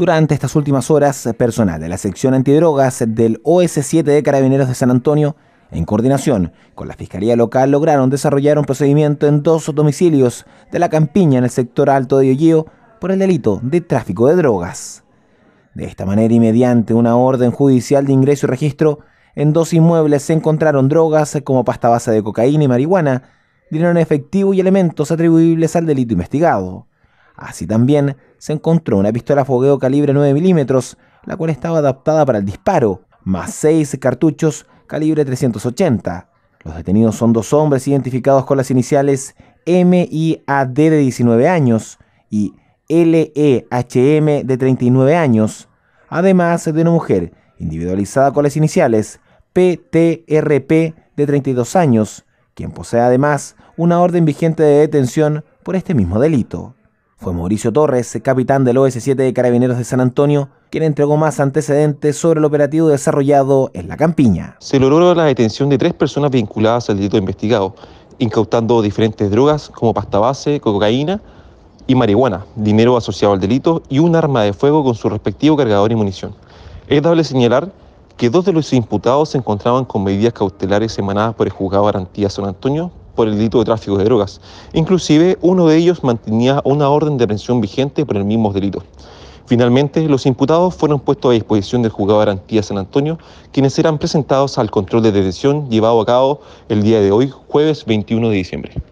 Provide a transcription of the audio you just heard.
durante estas últimas horas, personal de la sección antidrogas del OS7 de Carabineros de San Antonio, en coordinación con la Fiscalía Local, lograron desarrollar un procedimiento en dos domicilios de la campiña en el sector alto de Ollío por el delito de tráfico de drogas. De esta manera y mediante una orden judicial de ingreso y registro, en dos inmuebles se encontraron drogas como pasta base de cocaína y marihuana, dinero en efectivo y elementos atribuibles al delito investigado. Así también se encontró una pistola fogueo calibre 9 milímetros, la cual estaba adaptada para el disparo, más 6 cartuchos calibre 380. Los detenidos son dos hombres identificados con las iniciales MIAD de 19 años y LEHM de 39 años, además de una mujer individualizada con las iniciales PTRP de 32 años, quien posee además una orden vigente de detención por este mismo delito. Fue Mauricio Torres, capitán del OS-7 de Carabineros de San Antonio, quien entregó más antecedentes sobre el operativo desarrollado en la campiña. Se logró la detención de tres personas vinculadas al delito investigado, incautando diferentes drogas como pasta base, cocaína y marihuana, dinero asociado al delito y un arma de fuego con su respectivo cargador y munición. Es dable señalar que dos de los imputados se encontraban con medidas cautelares emanadas por el juzgado de garantía San Antonio por el delito de tráfico de drogas. Inclusive uno de ellos mantenía una orden de pensión vigente por el mismo delito. Finalmente, los imputados fueron puestos a disposición del juzgado de garantía San Antonio, quienes serán presentados al control de detención llevado a cabo el día de hoy, jueves 21 de diciembre.